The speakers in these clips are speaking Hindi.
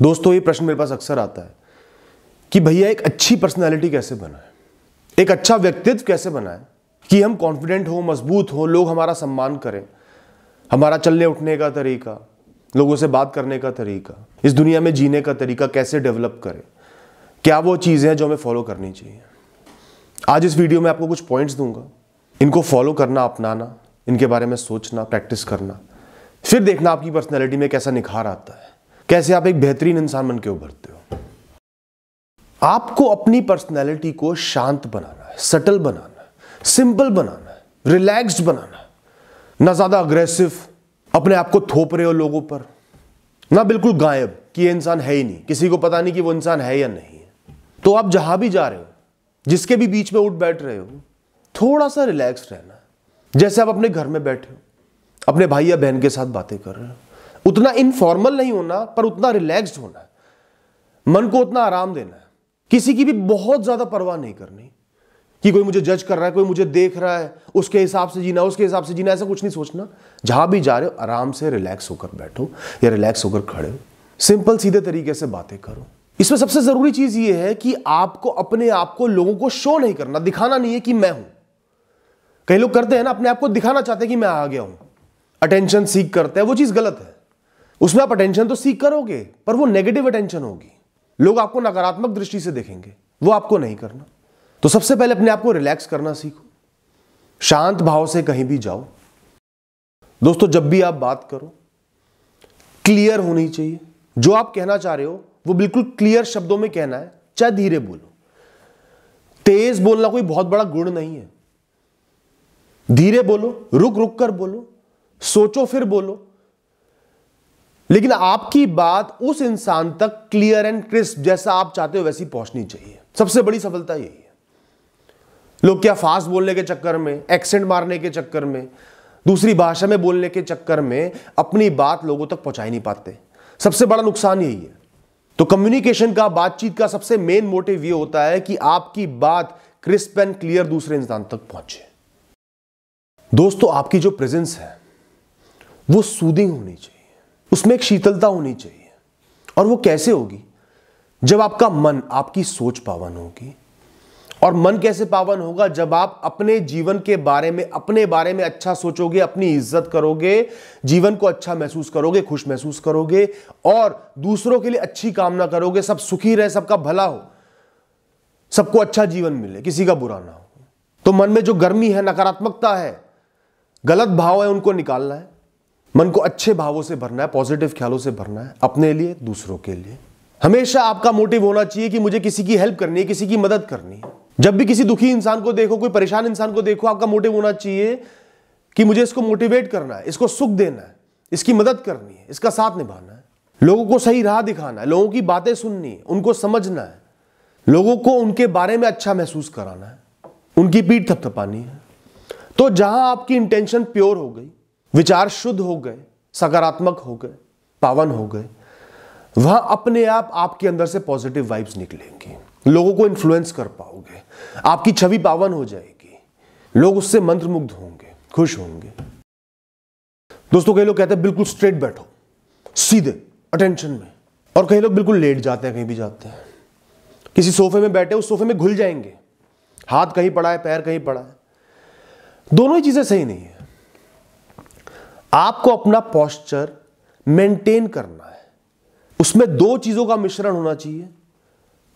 दोस्तों ये प्रश्न मेरे पास अक्सर आता है कि भैया एक अच्छी पर्सनैलिटी कैसे बनाए एक अच्छा व्यक्तित्व कैसे बनाए कि हम कॉन्फिडेंट हों मजबूत हों लोग हमारा सम्मान करें हमारा चलने उठने का तरीका लोगों से बात करने का तरीका इस दुनिया में जीने का तरीका कैसे डेवलप करें क्या वो चीज़ें हैं जो हमें फॉलो करनी चाहिए आज इस वीडियो में आपको कुछ पॉइंट्स दूंगा इनको फॉलो करना अपनाना इनके बारे में सोचना प्रैक्टिस करना फिर देखना आपकी पर्सनैलिटी में कैसा निखार आता है कैसे आप एक बेहतरीन इंसान बन के उभरते हो आपको अपनी पर्सनैलिटी को शांत बनाना है सटल बनाना है सिंपल बनाना है रिलैक्स्ड बनाना है ना ज्यादा अग्रेसिव अपने आप को थोप रहे हो लोगों पर ना बिल्कुल गायब कि ये इंसान है ही नहीं किसी को पता नहीं कि वो इंसान है या नहीं तो आप जहां भी जा रहे हो जिसके भी बीच में उठ बैठ रहे हो थोड़ा सा रिलैक्स रहना जैसे आप अपने घर में बैठे हो अपने भाई या बहन के साथ बातें कर रहे हो उतना इनफॉर्मल नहीं होना पर उतना रिलैक्स होना है मन को उतना आराम देना है किसी की भी बहुत ज़्यादा परवाह नहीं करनी कि कोई मुझे जज कर रहा है कोई मुझे देख रहा है उसके हिसाब से जीना उसके हिसाब से जीना ऐसा कुछ नहीं सोचना जहां भी जा रहे हो आराम से रिलैक्स होकर बैठो या रिलैक्स होकर खड़े हो सिंपल सीधे तरीके से बातें करो इसमें सबसे जरूरी चीज ये है कि आपको अपने आप को लोगों को शो नहीं करना दिखाना नहीं है कि मैं हूं कई लोग करते हैं ना अपने आप को दिखाना चाहते हैं कि मैं आ गया हूं अटेंशन सीख करते हैं वो चीज गलत है उसमें आप अटेंशन तो सीख करोगे पर वो नेगेटिव अटेंशन होगी लोग आपको नकारात्मक दृष्टि से देखेंगे वो आपको नहीं करना तो सबसे पहले अपने आप को रिलैक्स करना सीखो शांत भाव से कहीं भी जाओ दोस्तों जब भी आप बात करो क्लियर होनी चाहिए जो आप कहना चाह रहे हो वो बिल्कुल क्लियर शब्दों में कहना है चाहे धीरे बोलो तेज बोलना कोई बहुत बड़ा गुण नहीं है धीरे बोलो रुक रुक कर बोलो सोचो फिर बोलो लेकिन आपकी बात उस इंसान तक क्लियर एंड क्रिस्प जैसा आप चाहते हो वैसी पहुंचनी चाहिए सबसे बड़ी सफलता यही है लोग क्या फास्ट बोलने के चक्कर में एक्सेंट मारने के चक्कर में दूसरी भाषा में बोलने के चक्कर में अपनी बात लोगों तक पहुंचा ही नहीं पाते सबसे बड़ा नुकसान यही है तो कम्युनिकेशन का बातचीत का सबसे मेन मोटिव यह होता है कि आपकी बात क्रिस्प एंड क्लियर दूसरे इंसान तक पहुंचे दोस्तों आपकी जो प्रेजेंस है वो सूदिंग होनी चाहिए उसमें एक शीतलता होनी चाहिए और वो कैसे होगी जब आपका मन आपकी सोच पावन होगी और मन कैसे पावन होगा जब आप अपने जीवन के बारे में अपने बारे में अच्छा सोचोगे अपनी इज्जत करोगे जीवन को अच्छा महसूस करोगे खुश महसूस करोगे और दूसरों के लिए अच्छी कामना करोगे सब सुखी रहे सबका भला हो सबको अच्छा जीवन मिले किसी का बुरा ना हो तो मन में जो गर्मी है नकारात्मकता है गलत भाव है उनको निकालना है मन को अच्छे भावों से भरना है पॉजिटिव ख्यालों से भरना है अपने लिए दूसरों के लिए हमेशा आपका मोटिव होना चाहिए कि मुझे किसी की हेल्प करनी है किसी की मदद करनी है जब भी किसी दुखी इंसान को देखो कोई परेशान इंसान को देखो आपका मोटिव होना चाहिए कि मुझे इसको मोटिवेट करना है इसको सुख देना है इसकी मदद करनी है इसका साथ निभाना है लोगों को सही राह दिखाना है लोगों की बातें सुननी है उनको समझना है लोगों को उनके बारे में अच्छा महसूस कराना है उनकी पीठ थपथपानी है तो जहां आपकी इंटेंशन प्योर हो गई विचार शुद्ध हो गए सकारात्मक हो गए पावन हो गए वह अपने आप आपके अंदर से पॉजिटिव वाइब्स निकलेंगी लोगों को इन्फ्लुएंस कर पाओगे आपकी छवि पावन हो जाएगी लोग उससे मंत्रमुग्ध होंगे खुश होंगे दोस्तों कई लोग कहते हैं बिल्कुल स्ट्रेट बैठो सीधे अटेंशन में और कई लोग बिल्कुल लेट जाते हैं कहीं भी जाते हैं किसी सोफे में बैठे उस सोफे में घुल जाएंगे हाथ कहीं पड़ा है पैर कहीं पड़ा है दोनों ही चीजें सही नहीं है आपको अपना पॉस्चर मेंटेन करना है उसमें दो चीजों का मिश्रण होना चाहिए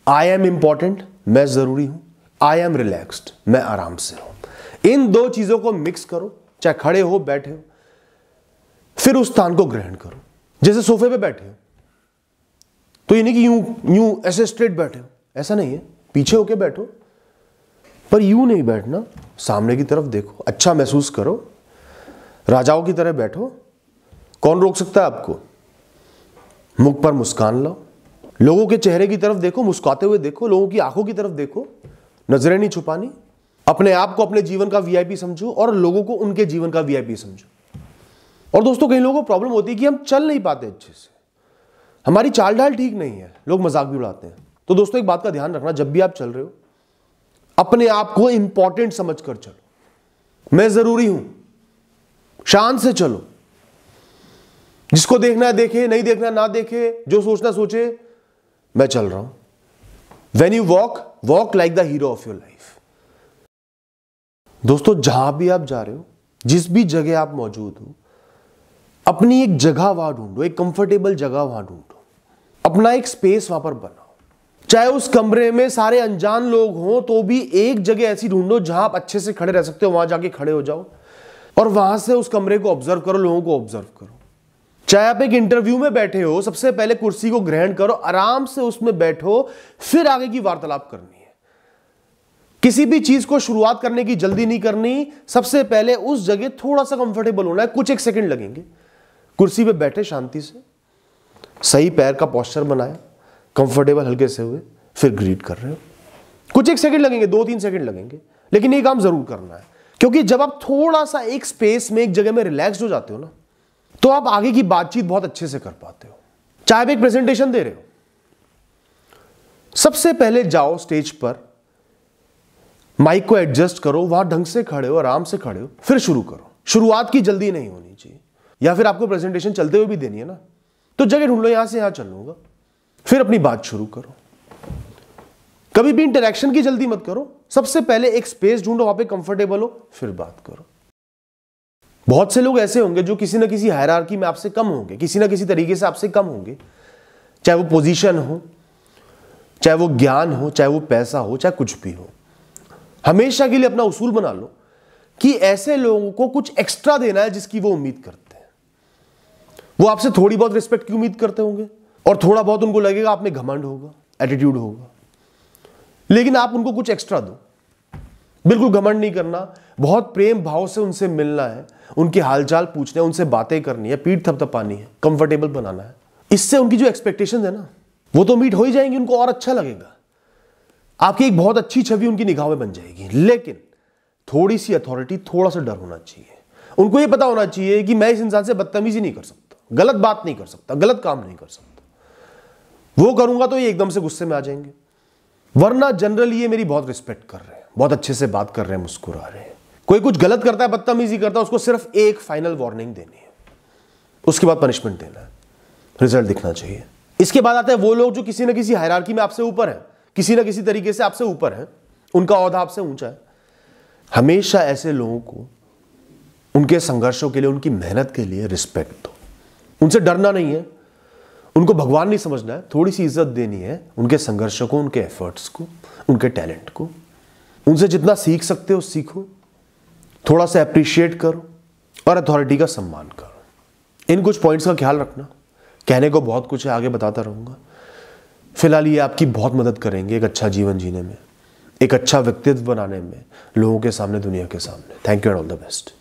आई एम इंपॉर्टेंट मैं जरूरी हूं आई एम रिलैक्स्ड मैं आराम से हूं इन दो चीजों को मिक्स करो चाहे खड़े हो बैठे हो फिर उस स्थान को ग्रहण करो जैसे सोफे पे बैठे हो तो ये नहीं कि यूं यूं ऐसे स्ट्रेट बैठे हो ऐसा नहीं है पीछे होके बैठो पर यूं नहीं बैठना सामने की तरफ देखो अच्छा महसूस करो राजाओं की तरह बैठो कौन रोक सकता है आपको मुख पर मुस्कान लो लोगों के चेहरे की तरफ देखो मुस्काते हुए देखो लोगों की आंखों की तरफ देखो नजरें नहीं छुपानी अपने आप को अपने जीवन का वीआईपी समझो और लोगों को उनके जीवन का वीआईपी समझो और दोस्तों कई लोगों को प्रॉब्लम होती है कि हम चल नहीं पाते अच्छे से हमारी चाल ढाल ठीक नहीं है लोग मजाक भी उड़ाते हैं तो दोस्तों एक बात का ध्यान रखना जब भी आप चल रहे हो अपने आप को इंपॉर्टेंट समझ कर चलो मैं जरूरी हूं शान से चलो जिसको देखना है देखे नहीं देखना ना देखे जो सोचना सोचे मैं चल रहा हूं when you walk walk like the hero of your life दोस्तों जहां भी आप जा रहे हो जिस भी जगह आप मौजूद हो अपनी एक जगह वहां ढूंढो एक कंफर्टेबल जगह वहां ढूंढो अपना एक स्पेस वहां पर बनाओ चाहे उस कमरे में सारे अनजान लोग हों तो भी एक जगह ऐसी ढूंढो जहां आप अच्छे से खड़े रह सकते हो वहां जाके खड़े हो जाओ और वहां से उस कमरे को ऑब्जर्व करो लोगों को ऑब्जर्व करो चाहे आप एक इंटरव्यू में बैठे हो सबसे पहले कुर्सी को ग्रहण करो आराम से उसमें बैठो फिर आगे की वार्तालाप करनी है किसी भी चीज को शुरुआत करने की जल्दी नहीं करनी सबसे पहले उस जगह थोड़ा सा कंफर्टेबल होना है कुछ एक सेकंड लगेंगे कुर्सी पे बैठे शांति से सही पैर का पॉस्चर बनाए कंफर्टेबल हल्के से हुए फिर ग्रीट कर रहे हो कुछ एक सेकंड लगेंगे दो तीन सेकंड लगेंगे लेकिन ये काम जरूर करना है क्योंकि जब आप थोड़ा सा एक स्पेस में एक जगह में रिलैक्स हो जाते हो ना तो आप आगे की बातचीत बहुत अच्छे से कर पाते हो चाहे आप एक प्रेजेंटेशन दे रहे हो सबसे पहले जाओ स्टेज पर माइक को एडजस्ट करो वहां ढंग से खड़े हो आराम से खड़े हो फिर शुरू करो शुरुआत की जल्दी नहीं होनी चाहिए या फिर आपको प्रेजेंटेशन चलते हुए भी देनी है ना तो जगह ढूंढ लो यहां से यहां चल लूंगा फिर अपनी बात शुरू करो कभी भी इंटरेक्शन की जल्दी मत करो सबसे पहले एक स्पेस ढूंढो वहां पे कंफर्टेबल हो फिर बात करो बहुत से लोग ऐसे होंगे जो किसी ना किसी हैरारकी में आपसे कम होंगे किसी ना किसी तरीके से आपसे कम होंगे चाहे वो पोजीशन हो चाहे वो ज्ञान हो चाहे वो पैसा हो चाहे कुछ भी हो हमेशा के लिए अपना उसूल बना लो कि ऐसे लोगों को कुछ एक्स्ट्रा देना है जिसकी वो उम्मीद करते हैं वो आपसे थोड़ी बहुत रिस्पेक्ट की उम्मीद करते होंगे और थोड़ा बहुत उनको लगेगा आप में घमंड होगा एटीट्यूड होगा लेकिन आप उनको कुछ एक्स्ट्रा दो बिल्कुल घमंड नहीं करना बहुत प्रेम भाव से उनसे मिलना है उनके हालचाल पूछना है उनसे बातें करनी है पीठ थपथपानी है कंफर्टेबल बनाना है इससे उनकी जो एक्सपेक्टेशन है ना वो तो मीट हो ही जाएंगी उनको और अच्छा लगेगा आपकी एक बहुत अच्छी छवि उनकी निगाह में बन जाएगी लेकिन थोड़ी सी अथॉरिटी थोड़ा सा डर होना चाहिए उनको ये पता होना चाहिए कि मैं इस इंसान से बदतमीजी नहीं कर सकता गलत बात नहीं कर सकता गलत काम नहीं कर सकता वो करूंगा तो ये एकदम से गुस्से में आ जाएंगे वरना जनरली ये मेरी बहुत रिस्पेक्ट कर रहे हैं बहुत अच्छे से बात कर रहे हैं मुस्कुरा रहे हैं कोई कुछ गलत करता है बदतमीजी करता है उसको सिर्फ एक फाइनल वार्निंग देनी है उसके बाद पनिशमेंट देना है रिजल्ट दिखना चाहिए इसके बाद आते हैं वो लोग जो किसी ना किसी हायरार्की में आपसे ऊपर हैं किसी ना किसी तरीके से आपसे ऊपर हैं उनका अहदा आपसे ऊंचा है हमेशा ऐसे लोगों को उनके संघर्षों के लिए उनकी मेहनत के लिए रिस्पेक्ट दो उनसे डरना नहीं है उनको भगवान नहीं समझना है थोड़ी सी इज्जत देनी है उनके संघर्षों को उनके एफर्ट्स को उनके टैलेंट को उनसे जितना सीख सकते हो सीखो थोड़ा सा अप्रिशिएट करो और अथॉरिटी का सम्मान करो इन कुछ पॉइंट्स का ख्याल रखना कहने को बहुत कुछ है आगे बताता रहूंगा फिलहाल ये आपकी बहुत मदद करेंगे एक अच्छा जीवन जीने में एक अच्छा व्यक्तित्व बनाने में लोगों के सामने दुनिया के सामने thank you and all the best